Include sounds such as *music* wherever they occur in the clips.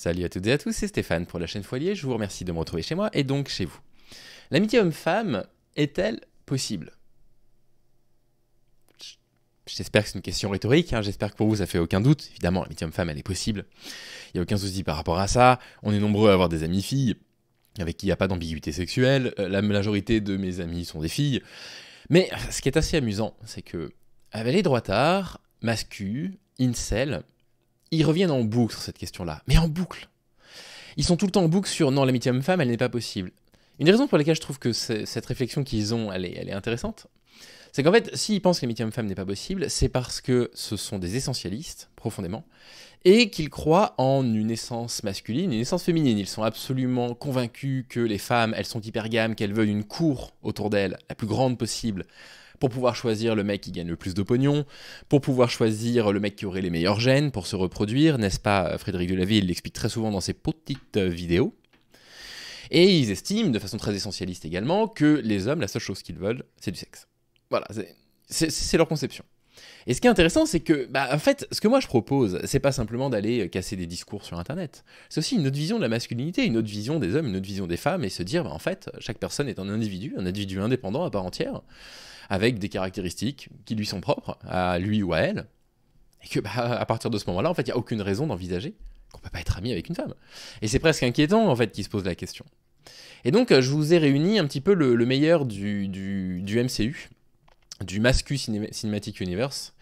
Salut à toutes et à tous, c'est Stéphane pour la chaîne Foilier. Je vous remercie de me retrouver chez moi et donc chez vous. L'amitié homme-femme est-elle possible J'espère que c'est une question rhétorique, hein. j'espère que pour vous ça fait aucun doute. Évidemment, l'amitié homme-femme, elle est possible. Il n'y a aucun souci par rapport à ça. On est nombreux à avoir des amis filles avec qui il n'y a pas d'ambiguïté sexuelle. Euh, la majorité de mes amis sont des filles. Mais ce qui est assez amusant, c'est que avec les d'art, mascu, incel, ils reviennent en boucle sur cette question-là, mais en boucle. Ils sont tout le temps en boucle sur non, l'amitié homme-femme, elle n'est pas possible. Une des raisons pour laquelle je trouve que cette réflexion qu'ils ont, elle est, elle est intéressante, c'est qu'en fait, s'ils pensent que l'amitié homme-femme n'est pas possible, c'est parce que ce sont des essentialistes, profondément, et qu'ils croient en une essence masculine, une essence féminine. Ils sont absolument convaincus que les femmes, elles sont hypergames, qu'elles veulent une cour autour d'elles, la plus grande possible, pour pouvoir choisir le mec qui gagne le plus de pognon, pour pouvoir choisir le mec qui aurait les meilleurs gènes pour se reproduire, n'est-ce pas euh, Frédéric Delaville l'explique très souvent dans ses petites euh, vidéos. Et ils estiment, de façon très essentialiste également, que les hommes, la seule chose qu'ils veulent, c'est du sexe. Voilà, c'est leur conception. Et ce qui est intéressant, c'est que, bah, en fait, ce que moi je propose, c'est pas simplement d'aller euh, casser des discours sur Internet. C'est aussi une autre vision de la masculinité, une autre vision des hommes, une autre vision des femmes, et se dire, bah, en fait, chaque personne est un individu, un individu indépendant à part entière, avec des caractéristiques qui lui sont propres, à lui ou à elle. Et que, bah, à partir de ce moment-là, en fait, il n'y a aucune raison d'envisager qu'on peut pas être ami avec une femme. Et c'est presque inquiétant, en fait, qui se pose la question. Et donc, euh, je vous ai réuni un petit peu le, meilleur du MCU, du Mascu Cinematic Universe,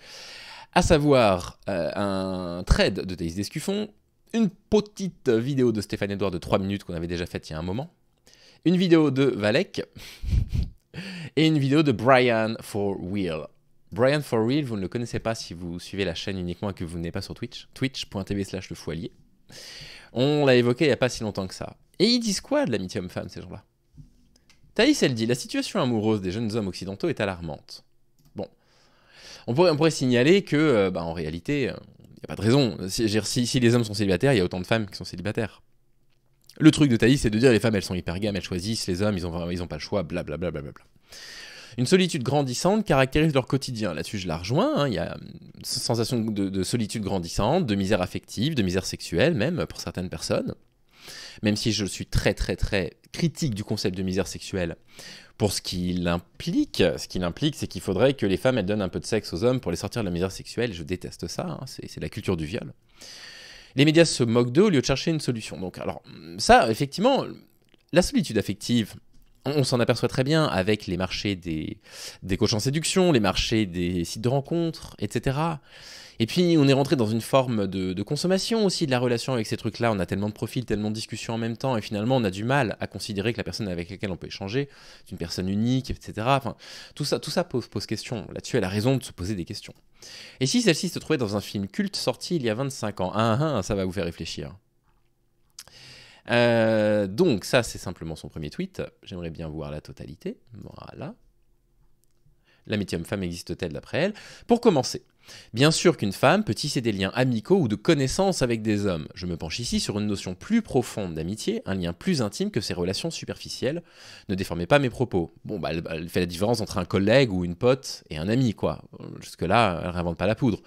à savoir euh, un trade de Thaïs Descuffon, une petite vidéo de Stéphane Edouard de 3 minutes qu'on avait déjà faite il y a un moment, une vidéo de Valek *laughs* et une vidéo de Brian for Real. Brian for Real, vous ne le connaissez pas si vous suivez la chaîne uniquement et que vous n'êtes pas sur Twitch, twitch.tv slash le On l'a évoqué il n'y a pas si longtemps que ça. Et ils disent quoi de l'amitié homme-femme, ces gens-là Thaïs, elle dit La situation amoureuse des jeunes hommes occidentaux est alarmante on pourrait, signaler que, euh, bah, en réalité, il euh, n'y a pas de raison. Si, les hommes sont célibataires, il y a autant de femmes qui sont célibataires. Le truc de Thaïs, c'est de dire les femmes, elles sont hyper gammes, elles choisissent, les hommes, ils n'ont ils ont pas le choix, blablabla. Une solitude grandissante caractérise leur quotidien. Là-dessus, je la rejoins. Hein. Il y a une sensation de, de, solitude grandissante, de misère affective, de misère sexuelle, même pour certaines personnes. Même si je suis très très très critique du concept de misère sexuelle pour ce qu'il implique, ce qu'il implique, c'est qu'il faudrait que les femmes elles donnent un peu de sexe aux hommes pour les sortir de la misère sexuelle. Je déteste ça. Hein. c'est la culture du viol. Les médias se moquent d'eux au lieu de chercher une solution. Donc alors ça, effectivement, la solitude affective, on s'en aperçoit très bien avec les marchés des, des coachs en séduction, les marchés des sites de rencontres, etc. Et puis on est rentré dans une forme de, consommation aussi de la relation avec ces trucs-là. On a tellement de profils, tellement de discussions en même temps, et finalement on a du mal à considérer que la personne avec laquelle on peut échanger est une personne unique, etc. Enfin, tout ça, tout ça pose, pose question. Là-dessus, elle a raison de se poser des questions. Et si celle-ci se trouvait dans un film culte sorti il y a 25 ans, ça va vous faire réfléchir. Euh, donc ça, c'est simplement son premier tweet. J'aimerais bien voir la totalité. Voilà. L'amitié homme-femme existe-t-elle d'après elle Pour commencer, Bien sûr qu'une femme peut tisser des liens amicaux ou de connaissances avec des hommes. Je me penche ici sur une notion plus profonde d'amitié, un lien plus intime que ces relations superficielles. Ne déformez pas mes propos. Bon, bah, elle fait la différence entre un collègue ou une pote et un ami, quoi. Jusque-là, elle réinvente pas la poudre.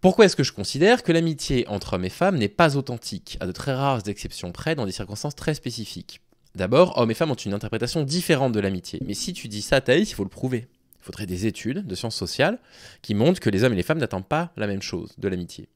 Pourquoi est-ce que je considère que l'amitié entre hommes et femmes n'est pas authentique, à de très rares exceptions près, dans des circonstances très spécifiques D'abord, hommes et femmes ont une interprétation différente de l'amitié. Mais si tu dis ça, Thaïs, il faut le prouver faudrait des études de sciences sociales qui montrent que les hommes et les femmes n'attendent pas la même chose de l'amitié.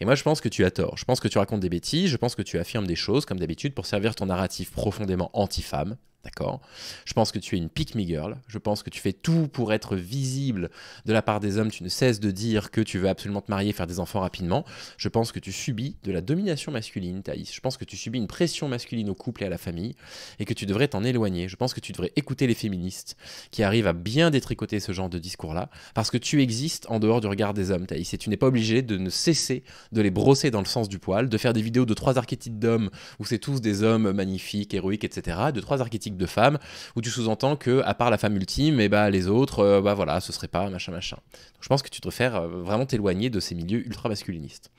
Et moi, je pense que tu as tort. Je pense que tu racontes des bêtises, je pense que tu affirmes des choses, comme d'habitude, pour servir ton narratif profondément anti-femme, D'accord Je pense que tu es une pick me girl. Je pense que tu fais tout pour être visible de la part des hommes. Tu ne cesses de dire que tu veux absolument te marier, faire des enfants rapidement. Je pense que tu subis de la domination masculine, Thaïs. Je pense que tu subis une pression masculine au couple et à la famille et que tu devrais t'en éloigner. Je pense que tu devrais écouter les féministes qui arrivent à bien détricoter ce genre de discours-là parce que tu existes en dehors du regard des hommes, Thaïs. Et tu n'es pas obligé de ne cesser de les brosser dans le sens du poil, de faire des vidéos de trois archétypes d'hommes où c'est tous des hommes magnifiques, héroïques, etc. De trois archétypes de femmes, où tu sous-entends que, à part la femme ultime, et eh bah, ben, les autres, euh, bah voilà, ce serait pas machin machin. je pense que tu te faire euh, vraiment t'éloigner de ces milieux ultra masculinistes.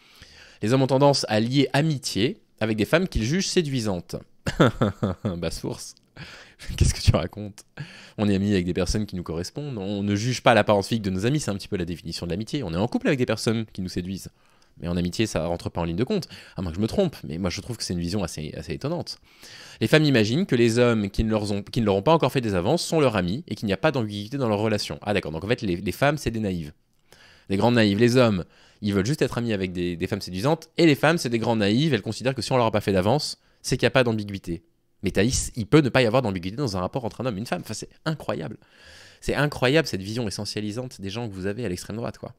Les hommes ont tendance à lier amitié avec des femmes qu'ils jugent séduisantes. *laughs* basse source. *laughs* Qu'est-ce que tu racontes On est amis avec des personnes qui nous correspondent. On ne juge pas l'apparence physique de nos amis, c'est un petit peu la définition de l'amitié. On est en couple avec des personnes qui nous séduisent. Mais en amitié, ça rentre pas en ligne de compte, à moins que je me trompe. Mais moi, je trouve que c'est une vision assez, étonnante. Les femmes imaginent que les hommes qui ne, leur ont, qui ne leur pas encore fait des avances sont leurs amis et qu'il n'y a pas d'ambiguïté dans leur relation. Ah d'accord, donc en fait, les, femmes, c'est des naïves. Des grandes naïves. Les hommes, ils veulent juste être amis avec des, femmes séduisantes. Et les femmes, c'est des grandes naïves. Elles considèrent que si on leur a pas fait d'avance, c'est qu'il n'y a pas d'ambiguïté. Mais Thaïs, il peut ne pas y avoir d'ambiguïté dans un rapport entre un homme et une femme. Enfin, c'est incroyable. C'est incroyable cette vision essentialisante des gens que vous avez à l'extrême droite, quoi.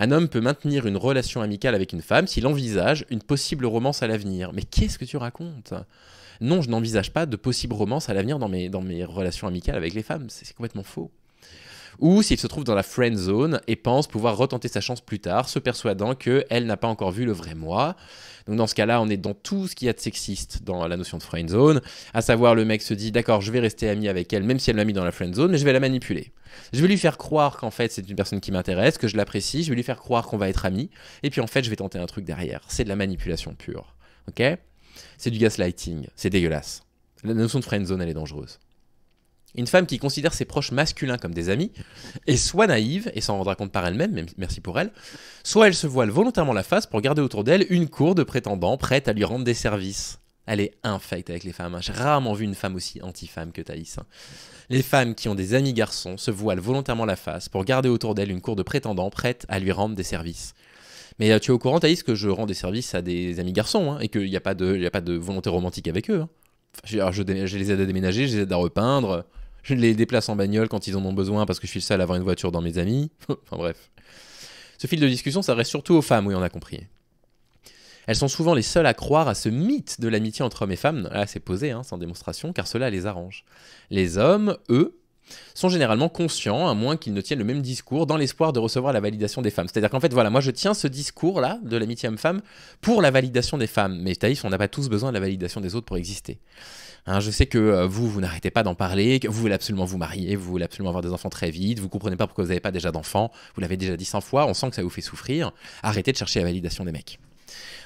Un homme peut maintenir une relation amicale avec une femme s'il envisage une possible romance à l'avenir. Mais qu'est-ce que tu racontes Non, je n'envisage pas de possible romance à l'avenir dans mes, dans mes relations amicales avec les femmes. C'est complètement faux ou s'il se trouve dans la friend zone et pense pouvoir retenter sa chance plus tard, se persuadant qu'elle n'a pas encore vu le vrai moi. Donc dans ce cas-là, on est dans tout ce qui y a de sexiste dans la notion de friend zone, à savoir le mec se dit d'accord, je vais rester ami avec elle, même si elle m'a mis dans la friend zone, mais je vais la manipuler. Je vais lui faire croire qu'en fait c'est une personne qui m'intéresse, que je l'apprécie, je vais lui faire croire qu'on va être amis, et puis en fait je vais tenter un truc derrière. C'est de la manipulation pure, ok C'est du gaslighting, c'est dégueulasse. La notion de friend zone, elle est dangereuse. Une femme qui considère ses proches masculins comme des amis est soit naïve et s'en rendra compte par elle-même, merci pour elle, soit elle se voile volontairement la face pour garder autour d'elle une cour de prétendants prête à lui rendre des services. Elle est infecte avec les femmes. Hein. J'ai rarement vu une femme aussi anti-femme que Thaïs. Hein. Les femmes qui ont des amis garçons se voilent volontairement la face pour garder autour d'elle une cour de prétendants prête à lui rendre des services. Mais euh, tu es au courant, Thaïs, que je rends des services à des amis garçons hein, et qu'il n'y a, pas de volonté romantique avec eux je, les aide à déménager, je les aide à repeindre, je les déplace en bagnole quand ils en ont besoin parce que je suis le seul à avoir une voiture dans mes amis. *laughs* enfin bref. Ce fil de discussion s'adresse surtout aux femmes, oui, on a compris. Elles sont souvent les seules à croire à ce mythe de l'amitié entre hommes et femmes. Là, c'est posé, hein, sans démonstration, car cela les arrange. Les hommes, eux, sont généralement conscients, à moins qu'ils ne tiennent le même discours, dans l'espoir de recevoir la validation des femmes. C'est-à-dire qu'en fait, voilà, moi je tiens ce discours-là de l'amitié homme-femme pour la validation des femmes. Mais Thaïs, on n'a pas tous besoin de la validation des autres pour exister. Hein, je sais que euh, vous, vous n'arrêtez pas d'en parler, que vous voulez absolument vous marier, vous voulez absolument avoir des enfants très vite, vous comprenez pas pourquoi vous n'avez pas déjà d'enfants, vous l'avez déjà dit 100 fois, on sent que ça vous fait souffrir. Arrêtez de chercher la validation des mecs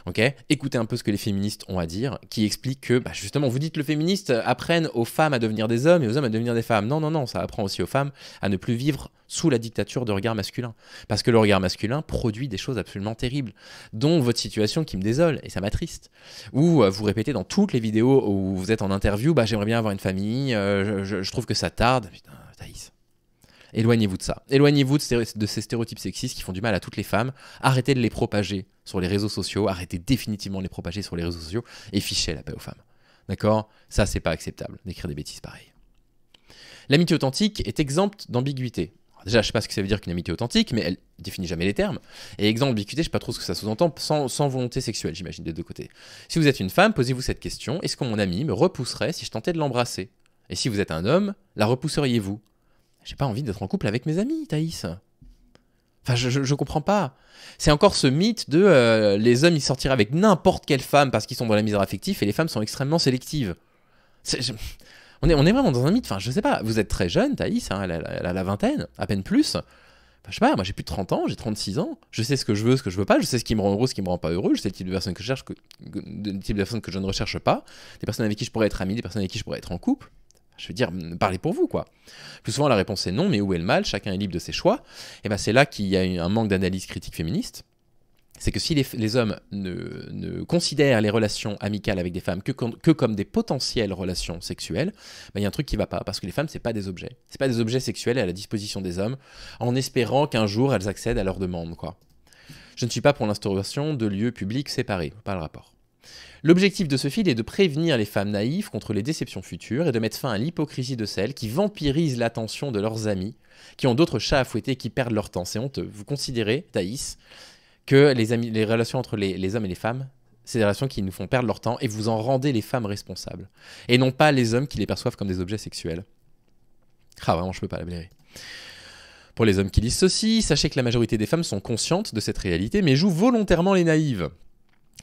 ok Écoutez un peu ce que les féministes ont à dire, qui explique que bah, justement, vous dites le féministe apprenne aux femmes à devenir des hommes et aux hommes à devenir des femmes. Non, non, non, ça apprend aussi aux femmes à ne plus vivre sous la dictature de regard masculin. Parce que le regard masculin produit des choses absolument terribles, dont votre situation qui me désole et ça m'attriste. Ou euh, vous répétez dans toutes les vidéos où vous êtes en interview, bah, j'aimerais bien avoir une famille, euh, je, trouve que ça tarde. Putain, Thaïs. Éloignez-vous de ça. Éloignez-vous de, ces stéréotypes sexistes qui font du mal à toutes les femmes. Arrêtez de les propager sur les réseaux sociaux. Arrêtez définitivement de les propager sur les réseaux sociaux et fichez la paix aux femmes. D'accord Ça, c'est pas acceptable d'écrire des bêtises pareilles. L'amitié authentique est exempte d'ambiguïté. Déjà, je sais pas ce que ça veut dire qu'une amitié authentique, mais elle définit jamais les termes. Et exempte d'ambiguïté, je sais pas trop ce que ça sous-entend, sans, sans, volonté sexuelle, j'imagine, des deux côtés. Si vous êtes une femme, posez-vous cette question est-ce que mon ami me repousserait si je tentais de l'embrasser Et si vous êtes un homme, la repousseriez-vous j'ai pas envie d'être en couple avec mes amis, Thaïs. Enfin, je, je, comprends pas. C'est encore ce mythe de euh, les hommes ils sortiraient avec n'importe quelle femme parce qu'ils sont dans la misère affective et les femmes sont extrêmement sélectives. on, est, on est vraiment dans un mythe. Enfin, je sais pas. Vous êtes très jeune, Thaïs, hein, elle, a, la vingtaine, à peine plus. Enfin, je sais pas, moi j'ai plus de 30 ans, j'ai 36 ans. Je sais ce que je veux, ce que je veux pas. Je sais ce qui me rend heureux, ce qui me rend pas heureux. Je sais le type de personne que je cherche, que, type de personne que je ne recherche pas. Des personnes avec qui je pourrais être ami, des personnes avec qui je pourrais être en couple. Je veux dire, mm, parlez pour vous, quoi. Plus souvent, la réponse est non, mais où est le mal Chacun est libre de ses choix. Et bien, c'est là qu'il y a un manque d'analyse critique féministe c'est que si les, hommes ne, considèrent les relations amicales avec des femmes que, comme des potentielles relations sexuelles, ben, il y a un truc qui ne va pas, parce que les femmes, c'est pas des objets. C'est pas des objets sexuels à la disposition des hommes, en espérant qu'un jour elles accèdent à leurs demandes, quoi. Je ne suis pas pour l'instauration de lieux publics séparés, pas le rapport. L'objectif de ce fil est de prévenir les femmes naïves contre les déceptions futures et de mettre fin à l'hypocrisie de celles qui vampirisent l'attention de leurs amis, qui ont d'autres chats à fouetter qui perdent leur temps. C'est honteux. Vous considérez, Thaïs, que les, relations entre les, hommes et les femmes, c'est des relations qui nous font perdre leur temps et vous en rendez les femmes responsables. Et non pas les hommes qui les perçoivent comme des objets sexuels. Ah, vraiment, je peux pas la Pour les hommes qui lisent ceci, sachez que la majorité des femmes sont conscientes de cette réalité, mais jouent volontairement les naïves.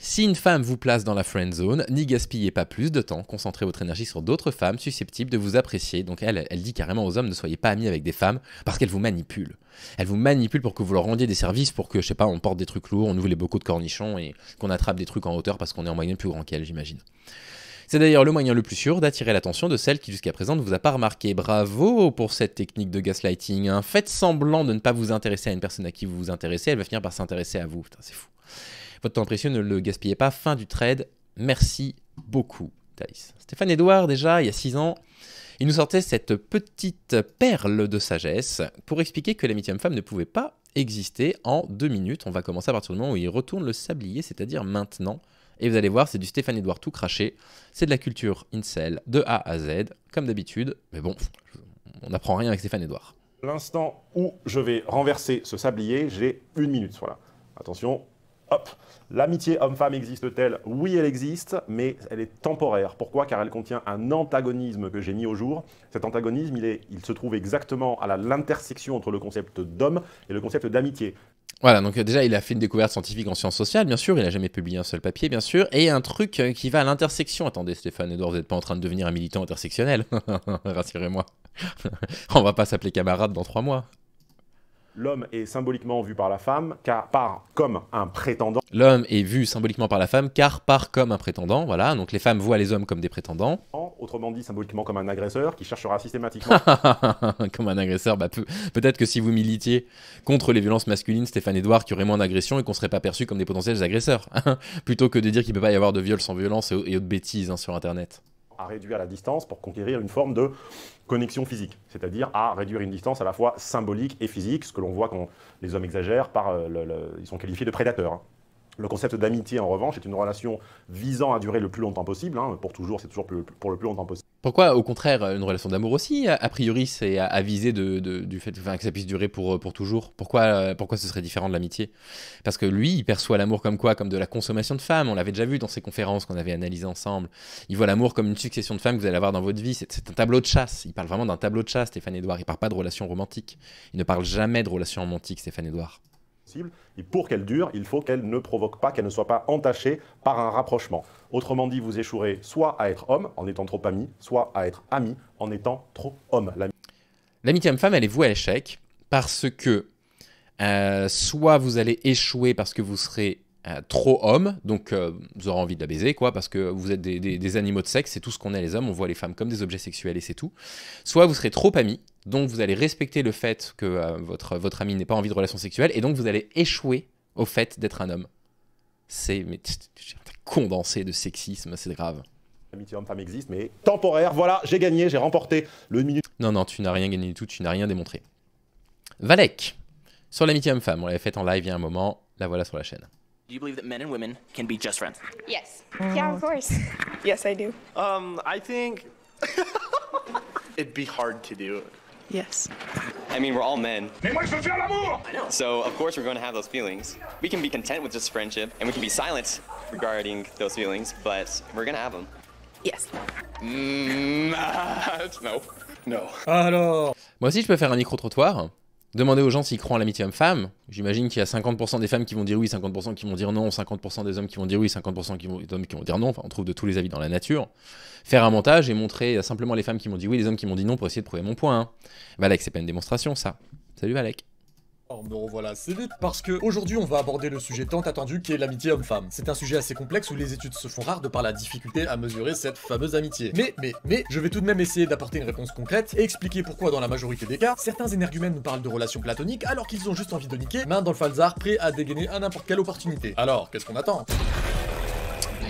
Si une femme vous place dans la friend zone, n'y gaspillez pas plus de temps, concentrez votre énergie sur d'autres femmes susceptibles de vous apprécier. Donc elle, elle dit carrément aux hommes ne soyez pas amis avec des femmes parce qu'elles vous manipulent. Elles vous manipulent pour que vous leur rendiez des services, pour que, je sais pas, on porte des trucs lourds, on ouvre les bocaux de cornichons et qu'on attrape des trucs en hauteur parce qu'on est en moyenne plus grand qu'elle j'imagine. C'est d'ailleurs le moyen le plus sûr d'attirer l'attention de celle qui jusqu'à présent ne vous a pas remarqué. Bravo pour cette technique de gaslighting. Hein. Faites semblant de ne pas vous intéresser à une personne à qui vous vous intéressez, elle va finir par s'intéresser à vous. Putain, c'est fou. Votre temps précieux, ne le gaspillez pas. Fin du trade. Merci beaucoup, Thaïs. Stéphane Edouard, déjà, il y a 6 ans, il nous sortait cette petite perle de sagesse pour expliquer que l'amitié homme-femme ne pouvait pas exister en deux minutes. On va commencer à partir du moment où il retourne le sablier, c'est-à-dire maintenant. Et vous allez voir, c'est du Stéphane Edouard tout craché. C'est de la culture incel de A à Z, comme d'habitude. Mais bon, on n'apprend rien avec Stéphane Edouard. L'instant où je vais renverser ce sablier, j'ai une minute. Voilà. Attention, hop, l'amitié homme-femme existe-t-elle Oui, elle existe, mais elle est temporaire. Pourquoi Car elle contient un antagonisme que j'ai mis au jour. Cet antagonisme, il, est, il se trouve exactement à l'intersection entre le concept d'homme et le concept d'amitié. Voilà, donc euh, déjà, il a fait une découverte scientifique en sciences sociales, bien sûr, il n'a jamais publié un seul papier, bien sûr, et un truc euh, qui va à l'intersection. Attendez, Stéphane Edouard, vous n'êtes pas en train de devenir un militant intersectionnel *laughs* Rassurez-moi. *laughs* On va pas s'appeler camarade dans trois mois l'homme est symboliquement vu par la femme car par comme un prétendant. L'homme est vu symboliquement par la femme car par comme un prétendant, voilà. Donc les femmes voient les hommes comme des prétendants. Autrement dit, symboliquement comme un agresseur qui cherchera systématiquement. *laughs* comme un agresseur, bah, peut-être que si vous militiez contre les violences masculines, Stéphane Edouard, qu'il y aurait moins d'agressions et qu'on serait pas perçu comme des potentiels agresseurs, hein. plutôt que de dire qu'il ne peut pas y avoir de viol sans violence et, autres bêtises hein, sur Internet à réduire la distance pour conquérir une forme de connexion physique, c'est-à-dire à réduire une distance à la fois symbolique et physique, ce que l'on voit quand les hommes exagèrent par euh, ils sont qualifiés de prédateurs. Hein. Le concept d'amitié, en revanche, est une relation visant à durer le plus longtemps possible. Hein. pour toujours, c'est toujours pour le plus longtemps possible. Pourquoi, au contraire, une relation d'amour aussi A priori, c'est à, viser de, du fait que ça puisse durer pour, pour toujours. Pourquoi, euh, pourquoi ce serait différent de l'amitié Parce que lui, il perçoit l'amour comme quoi Comme de la consommation de femmes. On l'avait déjà vu dans ces conférences qu'on avait analysées ensemble. Il voit l'amour comme une succession de femmes que vous allez avoir dans votre vie. C'est un tableau de chasse. Il parle vraiment d'un tableau de chasse, Stéphane Edouard. Il ne parle pas de relation romantique. Il ne parle jamais de relation romantique, Stéphane Edouard. Et pour qu'elle dure, il faut qu'elle ne provoque pas, qu'elle ne soit pas entachée par un rapprochement. Autrement dit, vous échouerez soit à être homme en étant trop ami, soit à être ami en étant trop homme. L'amitié homme-femme, elle est vouée à l'échec parce que euh, soit vous allez échouer parce que vous serez euh, trop homme, donc euh, vous aurez envie de la baiser, quoi, parce que vous êtes des, des animaux de sexe, c'est tout ce qu'on est les hommes, on voit les femmes comme des objets sexuels et c'est tout. Soit vous serez trop ami, donc vous allez respecter le fait que euh, votre, votre ami n'ait pas envie de relation sexuelle et donc vous allez échouer au fait d'être un homme. C'est condensé de sexisme, c'est grave. L'amitié homme-femme existe, mais temporaire. Voilà, j'ai gagné, j'ai remporté le minute. Non, non, tu n'as rien gagné du tout, tu n'as rien démontré. Valek, sur l'amitié homme-femme, on l'avait faite en live il y a un moment, la voilà sur la chaîne. Yes. Yeah, of course. *laughs* yes, I do. Um, I think *laughs* it'd be hard to do. Yes. I mean, we're all men. So, of course, we're going to have those feelings. We can be content with just friendship, and we can be silent regarding those feelings, but we're going to have them. Yes. Mm, *laughs* no. No. Alors. Moi aussi, je peux faire un micro-trottoir. Demandez aux gens s'ils croient à l'amitié homme-femme. J'imagine qu'il y a 50% des femmes qui vont dire oui, 50% qui vont dire non, 50% des hommes qui vont dire oui, 50% qui vont, des hommes qui vont dire non. Enfin, on trouve de tous les avis dans la nature. Faire un montage et montrer simplement les femmes qui m'ont dit oui, les hommes qui m'ont dit non pour essayer de prouver mon point. Hein. Valec, c'est pas une démonstration, ça. Salut Valek me voilà, c'est vite parce que aujourd'hui on va aborder le sujet tant attendu qui est l'amitié homme-femme. C'est un sujet assez complexe où les études se font rares de par la difficulté à mesurer cette fameuse amitié. Mais, mais, mais, je vais tout de même essayer d'apporter une réponse concrète et expliquer pourquoi dans la majorité des cas, certains énergumènes nous parlent de relations platoniques alors qu'ils ont juste envie de niquer, main dans le falzar, prêt à dégainer à n'importe quelle opportunité. Alors, qu'est-ce qu'on attend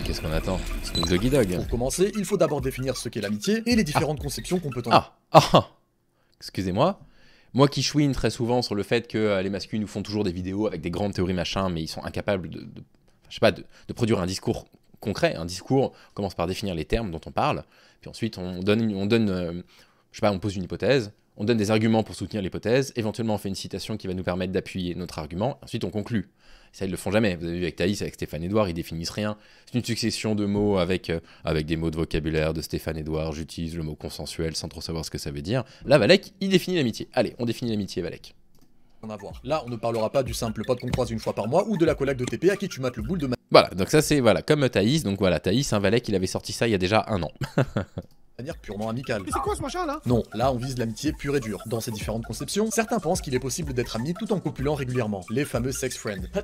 Qu'est-ce qu'on attend C'est Doggy Dog. Pour commencer, il faut d'abord définir ce qu'est l'amitié et les différentes conceptions qu'on peut en... Ah, ah, ah. excusez-moi. Moi qui chouine très souvent sur le fait que euh, les masculins nous font toujours des vidéos avec des grandes théories machin, mais ils sont incapables de, sais pas, de, produire un discours concret. Un discours commence par définir les termes dont on parle, puis ensuite on donne, on donne, euh, je sais pas, on pose une hypothèse, on donne des arguments pour soutenir l'hypothèse, éventuellement on fait une citation qui va nous permettre d'appuyer notre argument, ensuite on conclut. Ça, ils le font jamais. Vous avez vu avec Thaïs, avec Stéphane Edouard, ils définissent rien. C'est une succession de mots avec, euh, avec des mots de vocabulaire de Stéphane Edouard. J'utilise le mot consensuel sans trop savoir ce que ça veut dire. Là, Valek, il définit l'amitié. Allez, on définit l'amitié, Valek. En avoir. Là, on ne parlera pas du simple pote qu'on croise une fois par mois ou de la collègue de TP à qui tu mates le boule de ma... Voilà, donc ça c'est voilà comme Thaïs. Donc voilà, Thaïs, un hein, Valek, il avait sorti ça il y a déjà un an. *laughs* manière purement amicale. Mais c'est quoi ce machin là Non, là on vise l'amitié pure et dure. Dans ces différentes conceptions, certains pensent qu'il est possible d'être ami tout en copulant régulièrement, les fameux sex friends. Ah,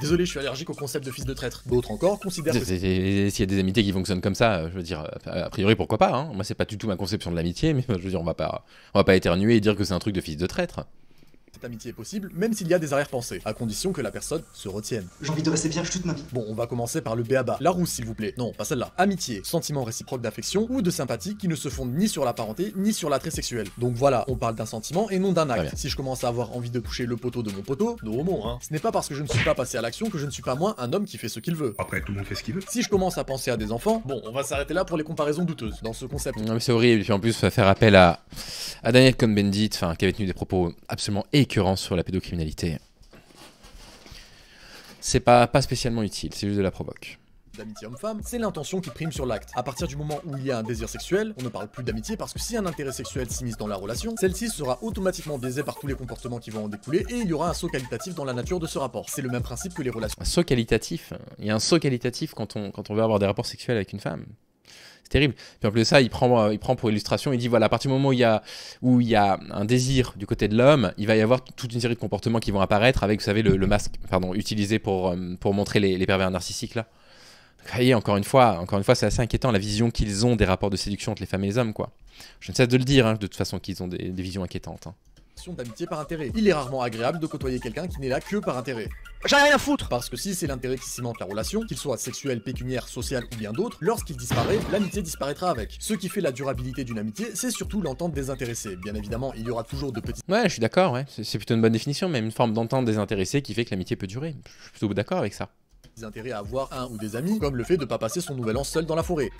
Désolé, je suis allergique au concept de fils de traître. D'autres encore considèrent que... S'il y a des amitiés qui fonctionnent comme ça, euh, je veux dire, euh, a priori pourquoi pas, hein Moi c'est pas du tout ma conception de l'amitié, *laughs* mais euh, je veux dire, on va pas, on va pas éternuer et dire que c'est un truc de fils de traître. Cette amitié est possible, même s'il y a des arrière-pensées, à condition que la personne se retienne. J'ai envie de rester vierge toute ma vie. Bon, on va commencer par le béaba. La rousse, s'il vous plaît. Non, pas celle-là. Amitié, sentiment réciproque d'affection ou de sympathie qui ne se fonde ni sur la parenté, ni sur l'attrait sexuel. Donc voilà, on parle d'un sentiment et non d'un acte. si je commence à avoir envie de toucher le poteau de mon poteau, de homo, hein. Ce n'est pas parce que je ne suis pas passé à l'action que je ne suis pas moins un homme qui fait ce qu'il veut. Après, tout le monde fait ce qu'il veut. Si je commence à penser à des enfants, bon, on va s'arrêter là pour les comparaisons douteuses dans ce concept. Non, mais c'est horrible. Et puis en plus, faire appel à, à Daniel bendit qui avait tenu des propos absolument sur la pédocriminalité. C'est pas, pas spécialement utile, c'est juste de la provoque d'amitié homme-femme, c'est l'intention qui prime sur l'acte. À partir du moment où il y a un désir sexuel, on ne parle plus d'amitié parce que si un intérêt sexuel s'immisce dans la relation, celle-ci sera automatiquement biaisée par tous les comportements qui vont en découler et il y aura un saut qualitatif dans la nature de ce rapport. C'est le même principe que les relations. Un saut qualitatif Il y a un saut qualitatif quand on, quand on veut avoir des rapports sexuels avec une femme terrible. Puis en plus de ça, il prend, euh, il prend pour illustration, il dit voilà, à partir du moment où il y a, où il y a un désir du côté de l'homme, il va y avoir toute une série de comportements qui vont apparaître avec, vous savez, le, masque pardon, utilisé pour, euh, pour montrer les, pervers narcissiques là. Vous voyez, encore une fois, encore une fois, c'est assez inquiétant la vision qu'ils ont des rapports de séduction entre les femmes et les hommes, quoi. Je ne cesse de le dire, hein, de toute façon, qu'ils ont des, visions inquiétantes. Hein d'amitié par intérêt. Il est rarement agréable de côtoyer quelqu'un qui n'est là que par intérêt. J'en ai rien à foutre Parce que si c'est l'intérêt qui cimente la relation, qu'il soit sexuel, pécuniaire, social ou bien d'autres, lorsqu'il disparaît, l'amitié disparaîtra avec. Ce qui fait la durabilité d'une amitié, c'est surtout l'entente désintéressée. Bien évidemment, il y aura toujours de petits... Ouais, je suis d'accord, ouais. C'est plutôt une bonne définition, mais une forme d'entente désintéressée qui fait que l'amitié peut durer. Je suis plutôt d'accord avec ça intérêts à avoir un ou des amis, comme le fait de pas passer son nouvel an seul dans la forêt.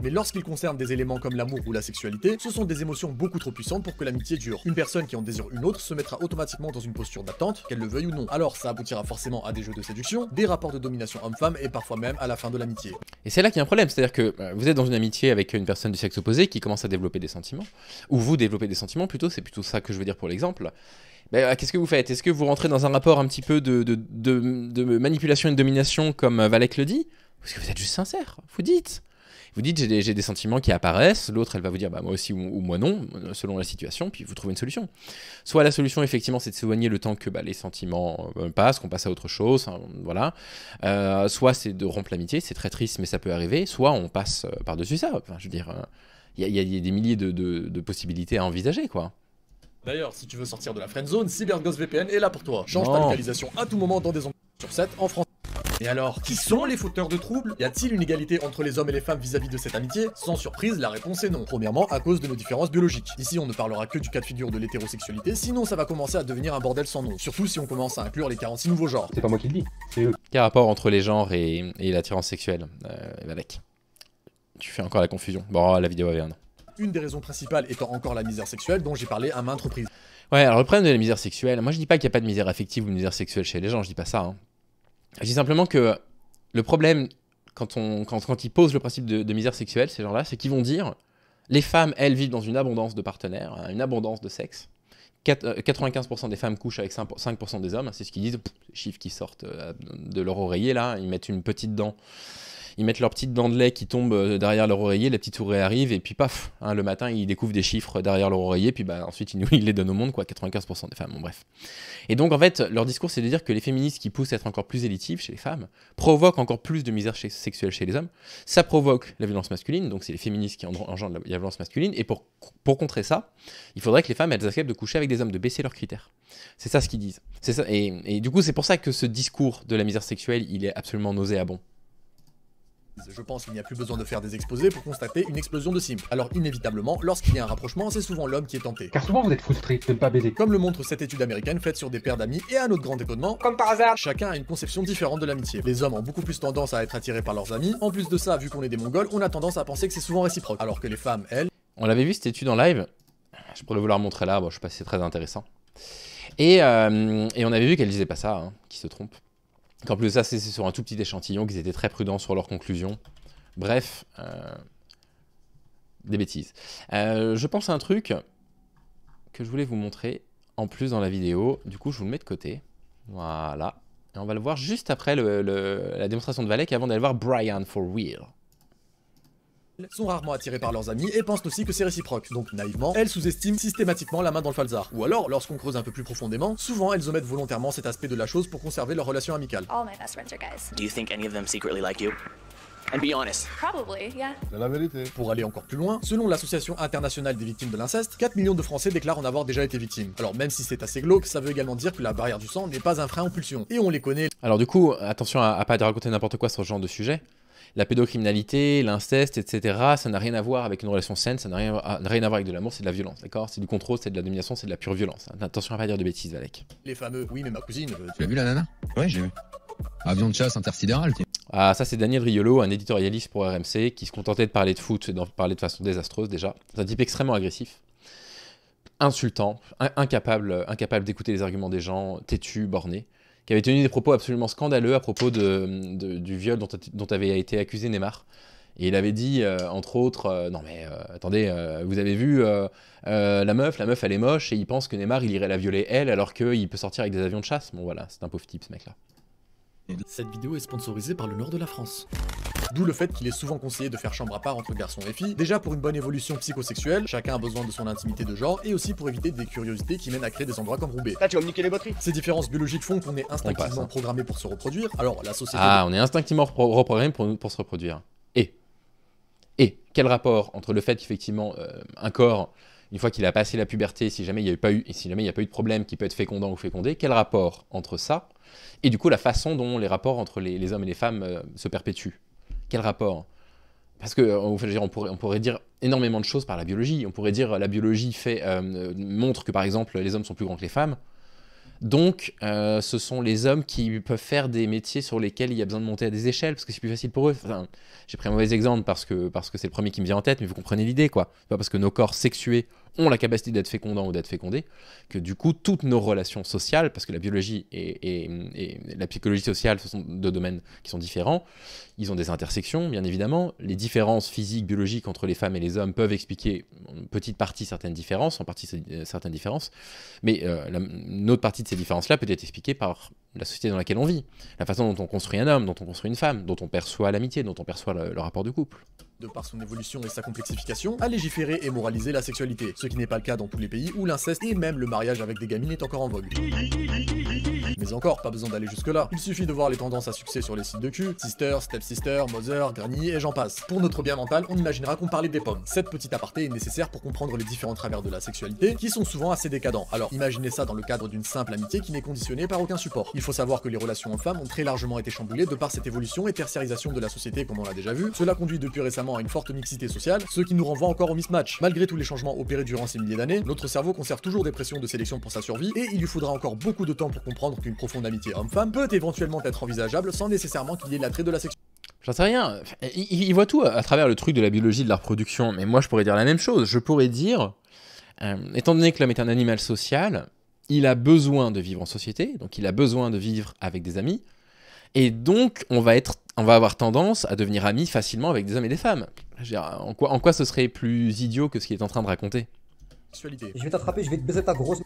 Mais lorsqu'il concerne des éléments comme l'amour ou la sexualité, ce sont des émotions beaucoup trop puissantes pour que l'amitié dure. Une personne qui en désire une autre se mettra automatiquement dans une posture d'attente, qu'elle le veuille ou non. Alors ça aboutira forcément à des jeux de séduction, des rapports de domination homme-femme et parfois même à la fin de l'amitié. Et c'est là qu'il y a un problème, c'est-à-dire que euh, vous êtes dans une amitié avec une personne du sexe opposé qui commence à développer des sentiments, ou vous développez des sentiments plutôt, c'est plutôt ça que je veux dire pour l'exemple. Euh, qu'est-ce que vous faites Est-ce que vous rentrez dans un rapport un petit peu de, de, manipulation et de domination comme euh, Valek le dit Parce que vous êtes juste sincère, vous dites. Vous dites j'ai des, sentiments qui apparaissent, l'autre elle va vous dire bah, moi aussi ou, moi non, selon la situation, puis vous trouvez une solution. Soit la solution effectivement c'est de s'éloigner le temps que bah, les sentiments euh, passent, qu'on passe à autre chose, hein, voilà. soit c'est de rompre l'amitié, c'est très triste mais ça peut arriver, soit on passe par-dessus ça. Enfin, je veux dire, il y, a des milliers de, de possibilités à envisager quoi. D'ailleurs, si tu veux sortir de la zone, CyberGhost VPN est là pour toi. Change ta localisation à tout moment dans des zones sur 7 en France. Et alors, qui sont les fauteurs de troubles Y a-t-il une égalité entre les hommes et les femmes vis-à-vis de cette amitié Sans surprise, la réponse est non. Premièrement, à cause de nos différences biologiques. Ici, on ne parlera que du cas de figure de l'hétérosexualité, sinon ça va commencer à devenir un bordel sans nom. Surtout si on commence à inclure les 46 nouveaux genres. C'est pas moi qui le dis, c'est eux. Quel rapport entre les genres et, l'attirance sexuelle, euh, avec. Tu fais encore la confusion. Bon, la vidéo va venir une des raisons principales étant encore la misère sexuelle dont j'ai parlé à maintes reprises. Ouais, alors le problème de la misère sexuelle, moi je dis pas qu'il n'y a pas de misère affective ou de misère sexuelle chez les gens, je dis pas ça. Hein. Je dis simplement que le problème, quand, on, quand, quand ils posent le principe de, misère sexuelle, ces gens-là, c'est qu'ils vont dire les femmes, elles, vivent dans une abondance de partenaires, hein, une abondance de sexe. 95% euh, des femmes couchent avec 5% des hommes, hein, c'est ce qu'ils disent, Les chiffres qui sortent euh, de leur oreiller là, ils mettent une petite dent ils mettent leurs petites dents de lait qui tombe euh, derrière leur oreiller, la petite souris arrive, et puis paf, hein, le matin, ils découvrent des chiffres derrière leur oreiller, puis bah, ensuite, ils, nous, *laughs* les donnent au monde, quoi, 95% des femmes, bon, bref. Et donc, en fait, leur discours, c'est de dire que les féministes qui poussent à être encore plus élitives chez les femmes provoquent encore plus de misère sexuelle chez les hommes, ça provoque la violence masculine, donc c'est les féministes qui engendrent la, violence masculine, et pour, pour contrer ça, il faudrait que les femmes, elles acceptent de coucher avec des hommes, de baisser leurs critères. C'est ça ce qu'ils disent. Et, et, du coup, c'est pour ça que ce discours de la misère sexuelle, il est absolument nauséabond. Je pense qu'il n'y a plus besoin de faire des exposés pour constater une explosion de cimes. Alors inévitablement, lorsqu'il y a un rapprochement, c'est souvent l'homme qui est tenté. Car souvent vous êtes frustré de ne pas baiser. Comme le montre cette étude américaine faite sur des paires d'amis et un autre grand étonnement, comme par hasard, chacun a une conception différente de l'amitié. Les hommes ont beaucoup plus tendance à être attirés par leurs amis. En plus de ça, vu qu'on est des Mongols, on a tendance à penser que c'est souvent réciproque. Alors que les femmes, elles... On l'avait vu cette étude en live. Je pourrais vouloir montrer là, bon, je sais pas si c'est très intéressant. Et, euh, on avait vu qu'elle disait pas ça, hein, qui se trompe en plus ça, c'est sur un tout petit échantillon, qu'ils étaient très prudents sur leurs conclusions. Bref, euh, des bêtises. Euh, je pense à un truc que je voulais vous montrer en plus dans la vidéo. Du coup, je vous le mets de côté. Voilà. Et on va le voir juste après la démonstration de Valek avant d'aller voir Brian for Real sont rarement attirés par leurs amis et pensent aussi que c'est réciproque. Donc naïvement, elles sous-estiment systématiquement la main dans le falzar. Ou alors, lorsqu'on creuse un peu plus profondément, souvent elles omettent volontairement cet aspect de la chose pour conserver leur relation amicale. la vérité. Pour aller encore plus loin, selon l'Association internationale des victimes de l'inceste, 4 millions de Français déclarent en avoir déjà été victimes. Alors même si c'est assez glauque, ça veut également dire que la barrière du sang n'est pas un frein en pulsion. Et on les connaît. Alors du coup, attention à, à pas raconter n'importe quoi sur ce genre de sujet la pédocriminalité, l'inceste, etc., ça n'a rien à voir avec une relation saine, ça n'a rien, à voir avec de l'amour, c'est de la violence, d'accord C'est du contrôle, c'est de la domination, c'est de la pure violence. Hein. Attention à pas dire de bêtises, avec. Les fameux, oui, mais ma cousine. Euh, tu as vu la nana Oui, j'ai vu. Avion ah, de chasse intersidéral. Ah, ça, c'est Daniel Riolo, un éditorialiste pour RMC qui se contentait de parler de foot, d'en parler de façon désastreuse déjà. C'est un type extrêmement agressif insultant, incapable, incapable d'écouter les arguments des gens, têtu, borné qui avait tenu des propos absolument scandaleux à propos de, du viol dont, avait été accusé Neymar. Et il avait dit, euh, entre autres, euh, non mais euh, attendez, vous avez vu la meuf, la meuf elle est moche et il pense que Neymar il irait la violer elle alors qu'il peut sortir avec des avions de chasse. Bon voilà, c'est un pauvre type ce mec là. Cette vidéo est sponsorisée par le nord de la France. D'où le fait qu'il est souvent conseillé de faire chambre à part entre garçons et filles, déjà pour une bonne évolution psychosexuelle, chacun a besoin de son intimité de genre, et aussi pour éviter des curiosités qui mènent à créer des endroits comme Roubaix. tu vas me niquer les batteries Ces différences biologiques font qu'on est instinctivement programmé pour se reproduire, alors la société... Ah, on est instinctivement reprogrammé pour, pour, se reproduire. Et Et Quel rapport entre le fait qu'effectivement, euh, un corps, une fois qu'il a passé la puberté, si jamais il n'y a, pas eu, si jamais y a pas eu de problème qui peut être fécondant ou fécondé, quel rapport entre ça et du coup la façon dont les rapports entre les, hommes et les femmes euh, se perpétuent. Quel rapport parce que on, pourrait, dire énormément de choses par la biologie. On pourrait dire la biologie euh, montre que par exemple les hommes sont plus grands que les femmes. Donc euh, ce sont les hommes qui peuvent faire des métiers sur lesquels il y a besoin de monter à des échelles parce que c'est plus facile pour eux. J'ai pris un mauvais exemple parce que c'est le premier qui me vient en tête, mais vous comprenez l'idée quoi. Pas parce que nos corps sexués ont la capacité d'être fécondants ou d'être fécondés, que du coup, toutes nos relations sociales, parce que la biologie et, la psychologie sociale, ce sont deux domaines qui sont différents, ils ont des intersections, bien évidemment. Les différences physiques, biologiques entre les femmes et les hommes peuvent expliquer en petite partie certaines différences, en partie euh, certaines différences, mais euh, une autre partie de ces différences-là peut être expliquée par la société dans laquelle on vit, la façon dont on construit un homme, dont on construit une femme, dont on perçoit l'amitié, dont on perçoit le, rapport de couple de par son évolution et sa complexification, à légiférer et moraliser la sexualité, ce qui n'est pas le cas dans tous les pays où l'inceste et même le mariage avec des gamines est encore en vogue. Mais encore, pas besoin d'aller jusque-là, il suffit de voir les tendances à succès sur les sites de cul, Sister, Stepsister, Mother, Granny et j'en passe. Pour notre bien mental, on imaginera qu'on parlait des pommes. Cette petite aparté est nécessaire pour comprendre les différents travers de la sexualité, qui sont souvent assez décadents, alors imaginez ça dans le cadre d'une simple amitié qui n'est conditionnée par aucun support faut savoir que les relations hommes-femmes ont très largement été chamboulées de par cette évolution et tertiarisation de la société comme on l'a déjà vu. Cela conduit depuis récemment à une forte mixité sociale, ce qui nous renvoie encore au mismatch. Malgré tous les changements opérés durant ces milliers d'années, notre cerveau conserve toujours des pressions de sélection pour sa survie et il lui faudra encore beaucoup de temps pour comprendre qu'une profonde amitié homme-femme peut éventuellement être envisageable sans nécessairement qu'il y ait l'attrait de la sexualité. J'en sais rien. Il, voit tout euh, à, travers le truc de la biologie de la reproduction. Mais moi, je pourrais dire la même chose. Je pourrais dire, euh, étant donné que l'homme est un animal social, il a besoin de vivre en société, donc il a besoin de vivre avec des amis, et donc on va, être, on va avoir tendance à devenir amis facilement avec des hommes et des femmes. en, quoi, en quoi ce serait plus idiot que ce qu'il est en train de raconter Je vais t'attraper, je vais te baiser ta grosse...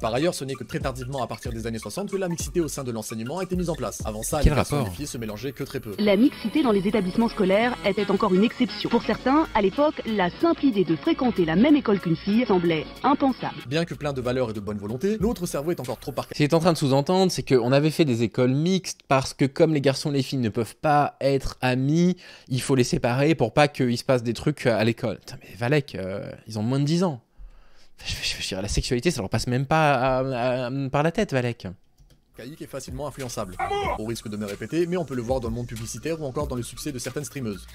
Par ailleurs, ce n'est que très tardivement à partir des années 60 que la mixité au sein de l'enseignement a été mise en place. Avant ça, les garçons et filles se mélangeaient que très peu. La mixité dans les établissements scolaires était encore une exception. Pour certains, à l'époque, la simple idée de fréquenter la même école qu'une fille semblait impensable. Bien que plein de valeurs et de bonne volonté, l'autre cerveau est encore trop parqué. Ce qu'il est en train de sous-entendre, c'est qu'on avait fait des écoles mixtes parce que comme les garçons et les filles ne peuvent pas être amis, il faut les séparer pour pas qu'il se passe des trucs à l'école. mais Valek, euh, ils ont moins de 10 ans je, la sexualité, ça leur passe même pas par la tête, Valek. est facilement influençable, au risque de me répéter, mais on peut le voir dans le monde publicitaire ou encore dans le succès de certaines streameuses.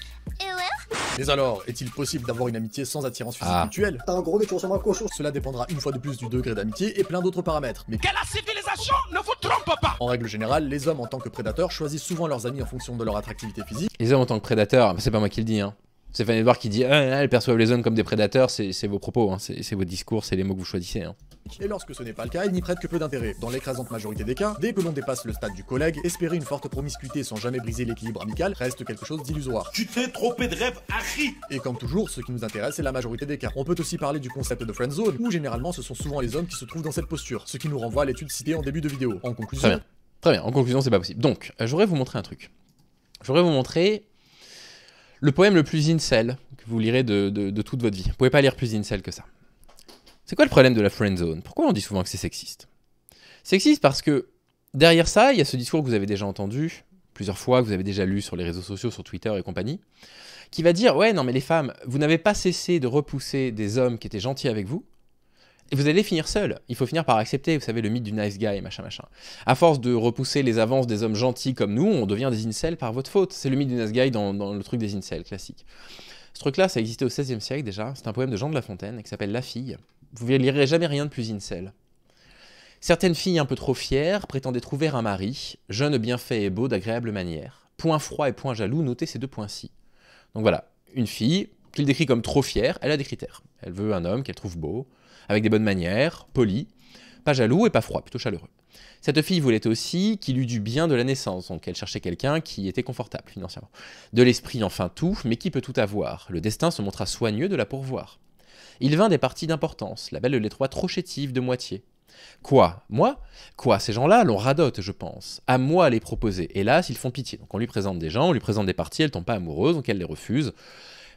Mais alors, est-il possible d'avoir une amitié sans attirance physique ah. T'as un gros un Cela dépendra une fois de plus du degré d'amitié et plein d'autres paramètres. Mais que civilisation ne vous trompe pas En règle générale, les hommes en tant que prédateurs choisissent souvent leurs amis en fonction de leur attractivité physique. Les hommes en tant que prédateurs, c'est pas moi qui le dis, hein. Stéphane Edouard qui dit ah, perçoit elles perçoivent les hommes comme des prédateurs, c'est vos propos, hein. c'est vos discours, c'est les mots que vous choisissez. Hein. Et lorsque ce n'est pas le cas, ils n'y prête que peu d'intérêt. Dans l'écrasante majorité des cas, dès que l'on dépasse le stade du collègue, espérer une forte promiscuité sans jamais briser l'équilibre amical reste quelque chose d'illusoire. Tu t'es trompé de rêve, Harry Et comme toujours, ce qui nous intéresse, c'est la majorité des cas. On peut aussi parler du concept de friend zone, où généralement ce sont souvent les hommes qui se trouvent dans cette posture, ce qui nous renvoie à l'étude citée en début de vidéo. En conclusion. Très bien, Très bien. en conclusion, c'est pas possible. Donc, euh, j'aurais vous montrer un truc. J'aurais vous montrer le poème le plus incel que vous lirez de, toute votre vie. Vous pouvez pas lire plus incel que ça. C'est quoi le problème de la friend zone Pourquoi on dit souvent que c'est sexiste Sexiste parce que derrière ça, il y a ce discours que vous avez déjà entendu plusieurs fois, que vous avez déjà lu sur les réseaux sociaux, sur Twitter et compagnie, qui va dire Ouais, non, mais les femmes, vous n'avez pas cessé de repousser des hommes qui étaient gentils avec vous vous allez finir seul. Il faut finir par accepter, vous savez, le mythe du nice guy, machin, machin. À force de repousser les avances des hommes gentils comme nous, on devient des incels par votre faute. C'est le mythe du nice guy dans, le truc des incels classique. Ce truc-là, ça existait au XVIe siècle déjà. C'est un poème de Jean de La Fontaine qui s'appelle La fille. Vous ne lirez jamais rien de plus incel. Certaines filles un peu trop fières prétendaient trouver un mari, jeune, bien fait et beau, d'agréable manière. Point froid et point jaloux, notez ces deux points-ci. Donc voilà, une fille qu'il décrit comme trop fière, elle a des critères. Elle veut un homme qu'elle trouve beau, avec des bonnes manières, poli, pas jaloux et pas froid, plutôt chaleureux. Cette fille voulait aussi qu'il eût du bien de la naissance, donc elle cherchait quelqu'un qui était confortable financièrement. De l'esprit enfin tout, mais qui peut tout avoir. Le destin se montra soigneux de la pourvoir. Il vint des parties d'importance, la belle de l'étroit trop chétive de moitié. Quoi Moi Quoi Ces gens-là l'on radote, je pense. À moi les proposer. Hélas, ils font pitié. Donc on lui présente des gens, on lui présente des parties, elle tombe pas amoureuse, donc elle les refuse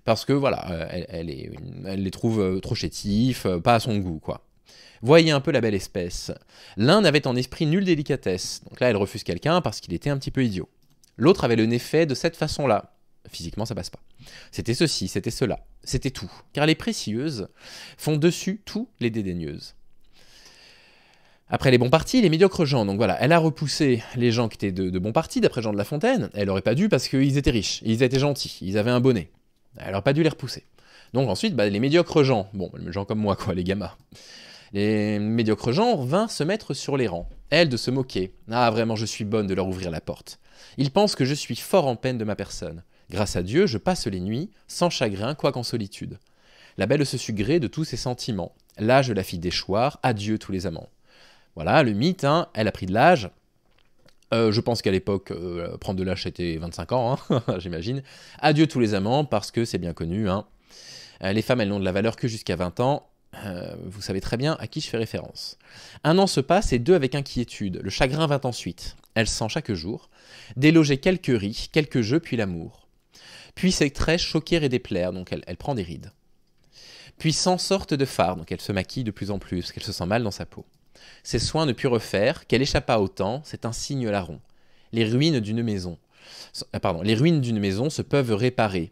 parce que voilà, euh, elle, les trouve euh, trop chétifs, euh, pas à son goût, quoi. Voyez un peu la belle espèce. L'un n'avait en esprit nulle délicatesse, donc là elle refuse quelqu'un parce qu'il était un petit peu idiot. L'autre avait le nez fait de cette façon-là. Physiquement, ça passe pas. C'était ceci, c'était cela, c'était tout. Car les précieuses font dessus tous les dédaigneuses. Après les bons partis, les médiocres gens. Donc voilà, elle a repoussé les gens qui étaient de, de bons partis, d'après Jean de La Fontaine. Elle aurait pas dû parce qu'ils étaient riches, ils étaient gentils, ils avaient un bonnet. Elle n'aurait pas dû les repousser. Donc ensuite, bah, les médiocres gens, bon, les gens comme moi, quoi, les gamins, les médiocres gens vinrent se mettre sur les rangs. Elle de se moquer. Ah, vraiment, je suis bonne de leur ouvrir la porte. Ils pensent que je suis fort en peine de ma personne. Grâce à Dieu, je passe les nuits, sans chagrin, quoi qu'en solitude. La belle se gré de tous ses sentiments. L'âge je la fit déchoir, adieu tous les amants. Voilà, le mythe, hein, elle a pris de l'âge, euh, je pense qu'à l'époque, euh, prendre de l'âge, c'était 25 ans, hein, *laughs* j'imagine. Adieu tous les amants, parce que c'est bien connu. Hein. Euh, les femmes, elles n'ont de la valeur que jusqu'à 20 ans. vous savez très bien à qui je fais référence. Un an se passe et deux avec inquiétude. Le chagrin vint ensuite. Elle sent chaque jour déloger quelques ris, quelques jeux, puis l'amour. Puis ses traits choquer et déplaire, donc elle, prend des rides. Puis s'en sorte de phare, donc elle se maquille de plus en plus, parce qu'elle se sent mal dans sa peau. Ses soins ne purent faire qu'elle échappa au temps, c'est un signe larron. Les ruines d'une maison. Ah, pardon, les ruines d'une maison se peuvent réparer.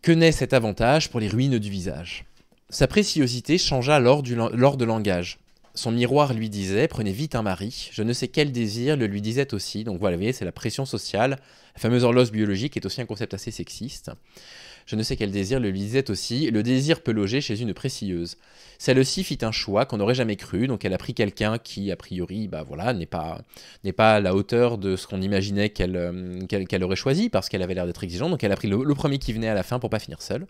Que naît cet avantage pour les ruines du visage Sa préciosité changea lors, lors de langage. Son miroir lui disait Prenez vite un mari, je ne sais quel désir le lui disait aussi. Donc voilà, vous voyez, c'est la pression sociale. La fameuse horloge biologique est aussi un concept assez sexiste. Je ne sais quel désir le lisait aussi. Le désir peut loger chez une précieuse. Celle-ci fit un choix qu'on n'aurait jamais cru, donc elle a pris quelqu'un qui, a priori, bah voilà, n'est pas, pas à la hauteur de ce qu'on imaginait euh, qu'elle, qu'elle, aurait choisi, parce qu'elle avait l'air d'être exigeante, donc elle a pris le, premier qui venait à la fin pour pas finir seule.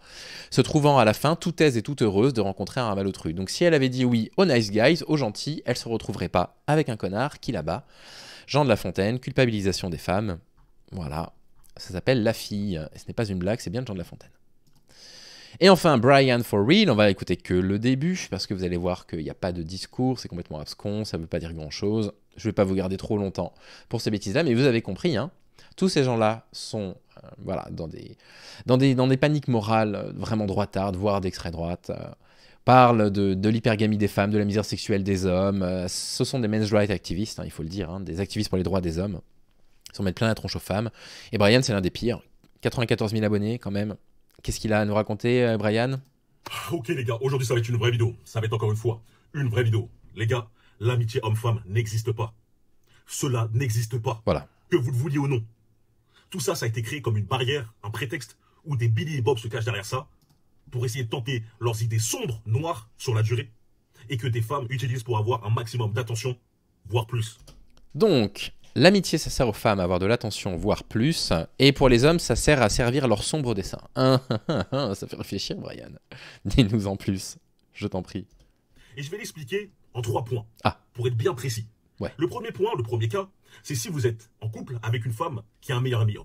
Se trouvant à la fin, tout aise et toute heureuse de rencontrer un malotru. Donc si elle avait dit oui aux nice guys, aux gentils, elle se retrouverait pas avec un connard qui la bat. Jean de La Fontaine, culpabilisation des femmes. Voilà, ça s'appelle La fille. Et ce n'est pas une blague, c'est bien de Jean de La Fontaine. Et enfin, Brian for Real, on va écouter que le début, parce que vous allez voir qu'il n'y a pas de discours, c'est complètement abscon, ça ne veut pas dire grand-chose. Je ne vais pas vous garder trop longtemps pour ces bêtises-là, mais vous avez compris, hein. tous ces gens-là sont euh, voilà, dans, des, dans, des, dans des paniques morales euh, vraiment droitardes, voire d'extrême droite. Parle euh. parlent de, l'hypergamie des femmes, de la misère sexuelle des hommes. ce sont des men's rights activistes, hein, il faut le dire, hein, des activistes pour les droits des hommes. Ils s'en plein la tronche aux femmes. Et Brian, c'est l'un des pires. 94 000 abonnés quand même. Qu'est-ce qu'il a à nous raconter, euh, Brian ah, Ok les gars, aujourd'hui ça va être une vraie vidéo. Ça va être encore une fois une vraie vidéo. Les gars, l'amitié homme-femme n'existe pas. Cela n'existe pas. Voilà. Que vous le vouliez ou non. Tout ça, ça a été créé comme une barrière, un prétexte où des Billy et Bob se cachent derrière ça pour essayer de tenter leurs idées sombres, noires, sur la durée et que des femmes utilisent pour avoir un maximum d'attention, voire plus. Donc, L'amitié, ça sert aux femmes à avoir de l'attention, voire plus. Et pour les hommes, ça sert à servir leur sombre dessin. *laughs* Ah, ah, ah, ça fait réfléchir, Brian. *laughs* Dis-nous en plus, je t'en prie. Et je vais l'expliquer en trois points. Pour être bien précis. Le premier point, le premier cas, c'est si vous êtes en couple avec une femme qui a un meilleur ami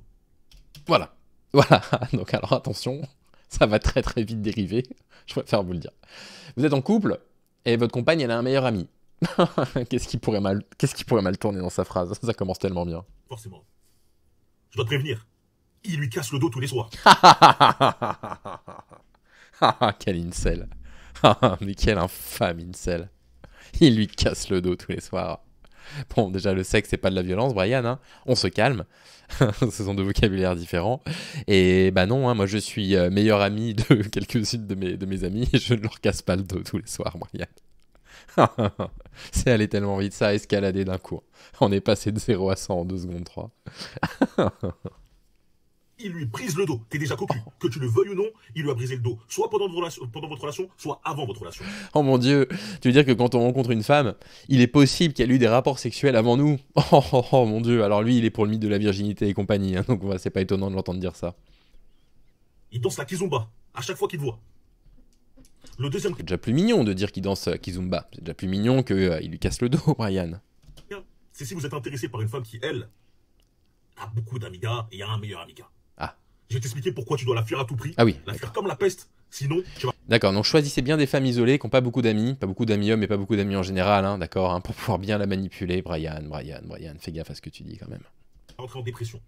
Voilà. *laughs* Voilà. Donc alors attention, ça va très très vite dériver. Je préfère vous le dire. Vous êtes en couple et votre compagne, elle a un meilleur ami. *laughs* Qu'est-ce qui pourrait mal, qu'est-ce qui pourrait mal tourner dans sa phrase Ça commence tellement bien. Forcément. Je dois te prévenir. Il lui casse le dos tous les soirs. *laughs* Ah, quel incel. Ah, mais quel infâme incel. Il lui casse le dos tous les soirs. Bon, déjà, le sexe, c'est pas de la violence, Brian. Hein. On se calme. *laughs* Ce sont deux vocabulaires différents. Et bah non, hein, moi, je suis euh, meilleur ami de quelques-unes de mes, de mes amis. je ne leur casse pas le dos tous les soirs, Brian. *laughs* c'est allé tellement vite, ça a escaladé d'un coup. On est passé de 0 à 100 en 2 secondes 3. *laughs* il lui brise le dos. T'es déjà cocu. Que tu le veuilles ou non, il lui a brisé le dos. Soit pendant, votre relation, soit avant votre relation. Oh mon dieu, tu veux dire que quand on rencontre une femme, il est possible qu'elle ait eu des rapports sexuels avant nous *laughs* oh, oh, oh, mon dieu, alors lui, il est pour le mythe de la virginité et compagnie, hein. donc c'est pas étonnant de l'entendre dire ça. Il danse la kizomba, à chaque fois qu'il te voit. Le deuxième. C'est déjà plus mignon de dire qu'il danse euh, Kizumba. C'est déjà plus mignon qu'il euh, lui casse le dos, *laughs* Brian. C'est si vous êtes intéressé par une femme qui, elle, a beaucoup d'amigas et a un meilleur amiga. Ah. Je vais t'expliquer pourquoi tu dois la fuir à tout prix. Ah oui. La fuir comme la peste. Sinon, tu vas. D'accord, donc choisissez bien des femmes isolées qui n'ont pas beaucoup d'amis, pas beaucoup d'amis hommes et pas beaucoup d'amis en général, hein, d'accord, hein, pour pouvoir bien la manipuler. Brian, Brian, Brian, fais gaffe à ce que tu dis quand même. Entrer en dépression.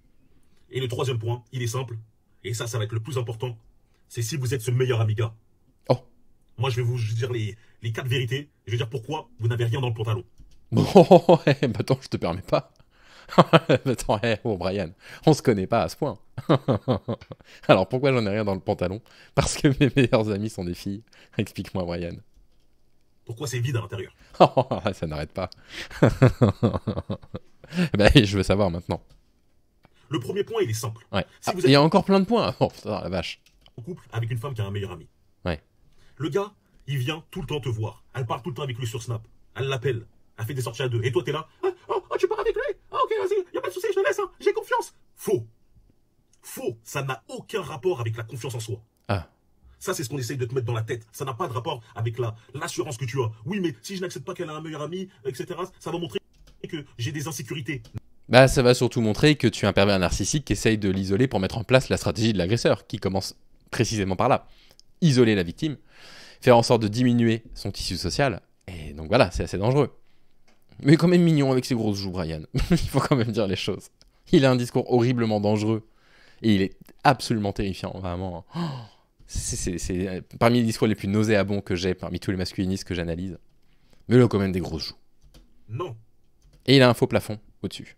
Et le troisième point, il est simple, et ça, ça va être le plus important, c'est si vous êtes ce meilleur amiga, moi, je vais vous dire les, quatre vérités. Je vais dire pourquoi vous n'avez rien dans le pantalon. *laughs* Bon, bah attends, je te permets pas. *laughs* Bah attends, eh, oh Brian, on se connaît pas à ce point. *laughs* Alors pourquoi j'en ai rien dans le pantalon Parce que mes meilleurs amis sont des filles. Explique-moi, Brian. Pourquoi c'est vide à l'intérieur Ça n'arrête pas. ben, je veux savoir maintenant. Le premier point, il est simple. Ah, il y a encore plein de points. Oh, putain, la vache. couple avec une femme qui a un meilleur ami. Le gars, il vient tout le temps te voir. Elle parle tout le temps avec lui sur Snap. Elle l'appelle. Elle fait des sorties à deux. Et toi, t'es là. Ah, oh, oh, tu pars avec lui. Ah, ok, vas-y. Y'a pas de souci, je te laisse. Hein. J'ai confiance. Faux. Faux. Ça n'a aucun rapport avec la confiance en soi. Ah. Ça, c'est ce qu'on essaye de te mettre dans la tête. Ça n'a pas de rapport avec la, l'assurance que tu as. Oui, mais si je n'accepte pas qu'elle a un meilleur ami, etc., ça va montrer que j'ai des insécurités. Bah, ça va surtout montrer que tu es un pervers narcissique qui essaye de l'isoler pour mettre en place la stratégie de l'agresseur, qui commence précisément par là isoler la victime, faire en sorte de diminuer son tissu social. Et donc voilà, c'est assez dangereux. Mais quand même mignon avec ses grosses joues, Brian. *laughs* il faut quand même dire les choses. Il a un discours horriblement dangereux. Et il est absolument terrifiant, vraiment. c'est parmi les discours les plus nauséabonds que j'ai parmi tous les masculinistes que j'analyse. Mais il a quand même des grosses joues. Non. Et il a un faux plafond au-dessus.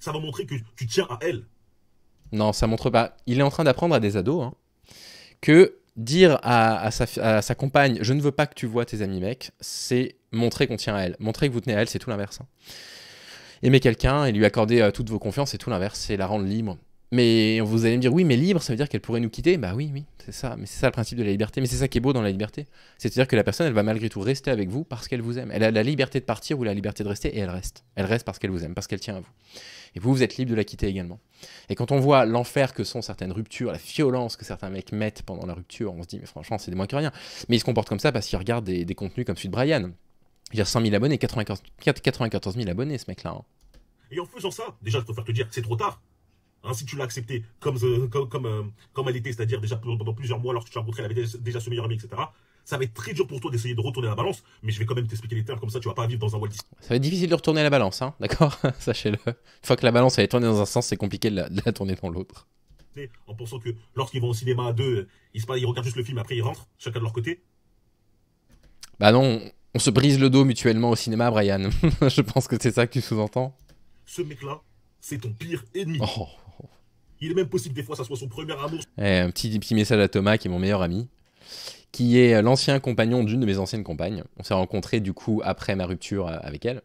Ça va montrer que tu tiens à elle. Non, ça montre pas. Il est en train d'apprendre à des ados hein, que dire à, sa, sa, compagne je ne veux pas que tu vois tes amis mecs, c'est montrer qu'on tient à elle. Montrer que vous tenez à elle, c'est tout l'inverse. Hein. Aimer quelqu'un et lui accorder euh, toutes vos confiances, c'est tout l'inverse, c'est la rendre libre. Mais vous allez me dire, oui, mais libre, ça veut dire qu'elle pourrait nous quitter. Bah oui, oui, c'est ça. Mais c'est ça le principe de la liberté. Mais c'est ça qui est beau dans la liberté. C'est-à-dire que la personne, elle va malgré tout rester avec vous parce qu'elle vous aime. Elle a la liberté de partir ou la liberté de rester et elle reste. Elle reste parce qu'elle vous aime, parce qu'elle tient à vous. Et vous, vous êtes libre de la quitter également. Et quand on voit l'enfer que sont certaines ruptures, la violence que certains mecs mettent pendant la rupture, on se dit, mais franchement, c'est des moins que rien. Mais ils se comportent comme ça parce qu'ils regardent des, contenus comme celui de Brian. Il y a 100 000 abonnés, 94, 000 abonnés, ce mec-là. Hein. Et en faisant ça, déjà, je préfère te dire, c'est trop tard. Hein, si tu l'as accepté comme, euh, comme, euh, comme, elle était, c'est-à-dire déjà pendant plusieurs mois lorsque tu as rencontré, elle avait déjà ce meilleur ami, etc. Ça va être très dur pour toi d'essayer de retourner la balance, mais je vais quand même t'expliquer les termes, comme ça tu vas pas vivre dans un Walt Disney. Ça va être difficile de retourner la balance, hein, d'accord *laughs* Sachez-le. Une fois que la balance elle est tournée dans un sens, c'est compliqué de la, tourner dans l'autre. En pensant que lorsqu'ils vont au cinéma à deux, ils, ils regardent juste le film, après ils rentrent, chacun de leur côté. Bah non, on se brise le dos mutuellement au cinéma, Brian. *laughs* je pense que c'est ça que tu sous-entends. Ce mec-là, c'est ton pire ennemi. Oh. Il est même possible des fois ça soit son premier amour. Eh, un petit, petit message à Thomas qui est mon meilleur ami, qui est l'ancien compagnon d'une de mes anciennes compagnes. On s'est rencontrés du coup après ma rupture euh, avec elle.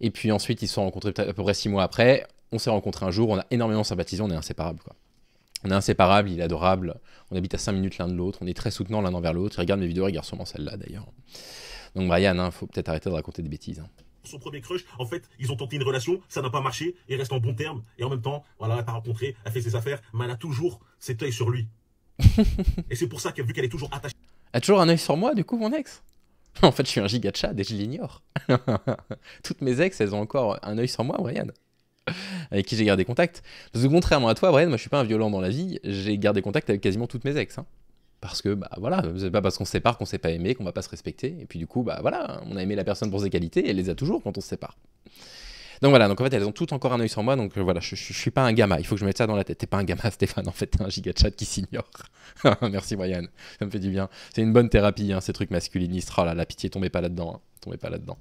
Et puis ensuite ils se sont rencontrés à peu près six mois après. On s'est rencontrés un jour, on a énormément sympathisé, on est inséparables quoi. On est inséparables, il est adorable, on habite à 5 minutes l'un de l'autre, on est très soutenants l'un envers l'autre. Il regarde mes vidéos, il regarde sûrement celle-là d'ailleurs. Donc Brian, il hein, faut peut-être arrêter de raconter des bêtises. Hein son premier crush. En fait, ils ont tenté une relation, ça n'a pas marché, il reste en bon terme. Et en même temps, voilà, elle pas rencontré, elle fait ses affaires, mais elle a toujours cet œil sur lui. *laughs* et c'est pour ça que vu qu'elle est toujours attachée. Elle a toujours un œil sur moi, du coup, mon ex *laughs* En fait, je suis un giga de chad et je l'ignore. *laughs* Toutes mes ex, elles ont encore un œil sur moi, Brian avec qui j'ai gardé contact. Parce contrairement à toi, Brian, moi je suis pas un violent dans la vie, j'ai gardé contact avec quasiment toutes mes ex. Hein parce que bah voilà, c'est pas parce qu'on se sépare qu'on s'est pas aimé, qu'on va pas se respecter. Et puis du coup, bah voilà, on a aimé la personne pour ses qualités, et elle les a toujours quand on se sépare. Donc voilà, donc en fait elles ont toutes encore un œil sur moi, donc euh, voilà, je, suis pas un gamin, il faut que je mette ça dans la tête. T'es pas un gamin *laughs* Stéphane, en fait t'es un chat qui s'ignore. *laughs* Merci Brian, ça me fait du bien. C'est une bonne thérapie, hein, ces trucs masculinistes. Oh là, la pitié, tombez pas là-dedans, hein. tombez pas là-dedans.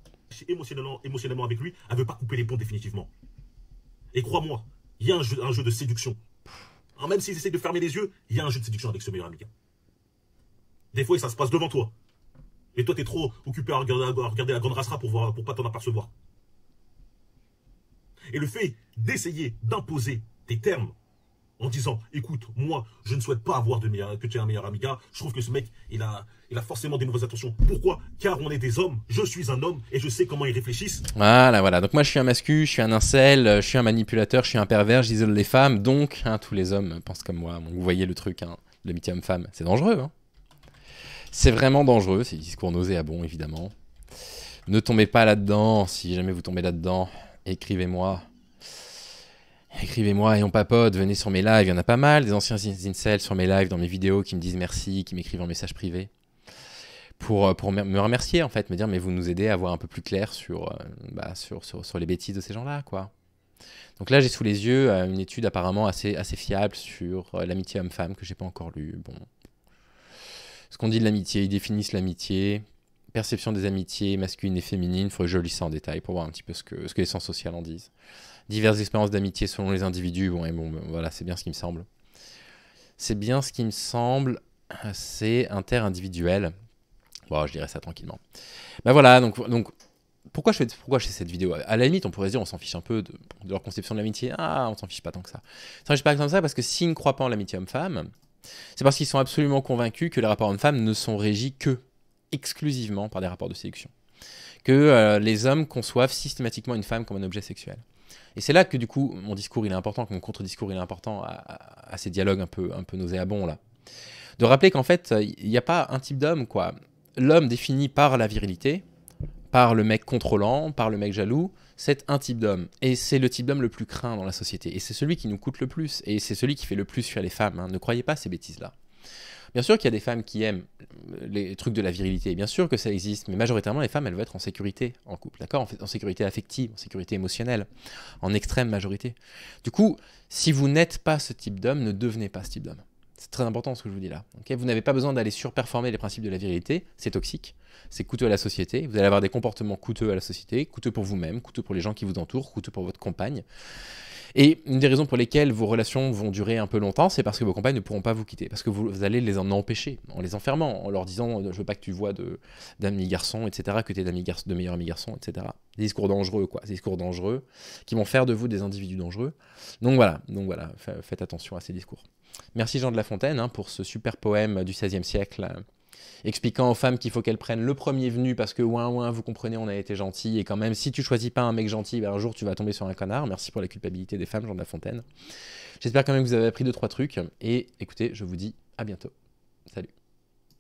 Émotionnellement, émotionnellement avec lui, elle veut pas couper les ponts définitivement. Et crois-moi, il y a un jeu, un jeu de séduction. Hein, même s'ils essayent de fermer les yeux, il y a un jeu de séduction avec ce meilleur ami. Hein. Des fois, ça se passe devant toi. Et toi, t'es trop occupé à regarder, la grande rassera pour ne pas t'en apercevoir. Et le fait d'essayer d'imposer tes termes en disant, écoute, moi, je ne souhaite pas avoir de que tu aies un meilleur amiga. Je trouve que ce mec, il a, forcément des mauvaises intentions. Pourquoi Car on est des hommes. Je suis un homme et je sais comment ils réfléchissent. Voilà, voilà. Donc moi, je suis un mascu, je suis un incel, je suis un manipulateur, je suis un pervers, j'isole les femmes. Donc, hein, tous les hommes pensent comme moi. vous voyez le truc, hein. L'amitié homme-femme, c'est dangereux, hein. C'est vraiment dangereux, ces discours nauséabonds, évidemment. Ne tombez pas là-dedans, si jamais vous tombez là-dedans, écrivez-moi. Écrivez-moi et on papote, venez sur mes lives, il y en a pas mal, des anciens incels sur mes lives, dans mes vidéos, qui me disent merci, qui m'écrivent en message privé. Pour, euh, pour me remercier, en fait, me dire, mais vous nous aidez à voir un peu plus clair sur, euh, bah, sur, les bêtises de ces gens-là, quoi. Donc là, j'ai sous les yeux euh, une étude apparemment assez, assez fiable sur l'amitié homme-femme que j'ai pas encore lue. Bon, ce qu'on dit de l'amitié, ils définissent l'amitié, perception des amitiés masculines et féminines, il faudrait que je lis ça en détail pour voir un petit peu ce que, ce que les sens sociales en disent. Diverses expériences d'amitié selon les individus, bon, et bon, ben, voilà, c'est bien ce qui me semble. C'est bien ce qui me semble, c'est inter-individuel. Bon, je dirais ça tranquillement. Ben voilà, donc, donc pourquoi je fais pourquoi je cette vidéo À la limite, on pourrait se dire on s'en fiche un peu de, leur conception de l'amitié. Ah, on s'en fiche pas tant que ça. fiche pas tant que ça parce que s'ils ne croient pas en l'amitié homme-femme, c'est parce qu'ils sont absolument convaincus que les rapports hommes-femmes ne sont régis que, exclusivement, par des rapports de séduction. Que euh, les hommes conçoivent systématiquement une femme comme un objet sexuel. Et c'est là que du coup, mon discours il est important, que mon contre-discours il est important à, ces dialogues un peu, un peu nauséabonds là. De rappeler qu'en fait, il n'y a pas un type d'homme, quoi. L'homme défini par la virilité, par le mec contrôlant, par le mec jaloux, c'est un type d'homme. Et c'est le type d'homme le plus craint dans la société. Et c'est celui qui nous coûte le plus. Et c'est celui qui fait le plus sur les femmes. Hein. Ne croyez pas ces bêtises-là. Bien sûr qu'il y a des femmes qui aiment euh, les trucs de la virilité, bien sûr que ça existe, mais majoritairement les femmes elles veulent être en sécurité en couple, d'accord en, sécurité affective, en sécurité émotionnelle, en extrême majorité. Du coup, si vous n'êtes pas ce type d'homme, ne devenez pas ce type d'homme. C'est très important ce que je vous dis là. vous n'avez pas besoin d'aller surperformer les principes de la virilité, c'est toxique, c'est coûteux à la société, vous allez avoir des comportements coûteux à la société, coûteux pour vous-même, coûteux pour les gens qui vous entourent, coûteux pour votre compagne. Et une des raisons pour lesquelles vos relations vont durer un peu longtemps, c'est parce que vos compagnes ne pourront pas vous quitter, parce que vous, allez les en empêcher, en les enfermant, en leur disant euh, je veux pas que tu vois d'amis garçons, etc., que tu es de meilleurs amis garçons, etc. Des discours dangereux, quoi, des discours dangereux qui vont faire de vous des individus dangereux. Donc voilà, donc voilà, faites attention à ces discours. Merci Jean de La Fontaine hein, pour ce super poème du XVIe siècle euh, expliquant aux femmes qu'il faut qu'elles prennent le premier venu parce que ouin ouin, vous comprenez, on a été gentil et quand même si tu choisis pas un mec gentil, ben, un jour tu vas tomber sur un connard. Merci pour la culpabilité des femmes, Jean de La Fontaine. J'espère quand même que vous avez appris deux trois trucs et écoutez, je vous dis à bientôt. Salut.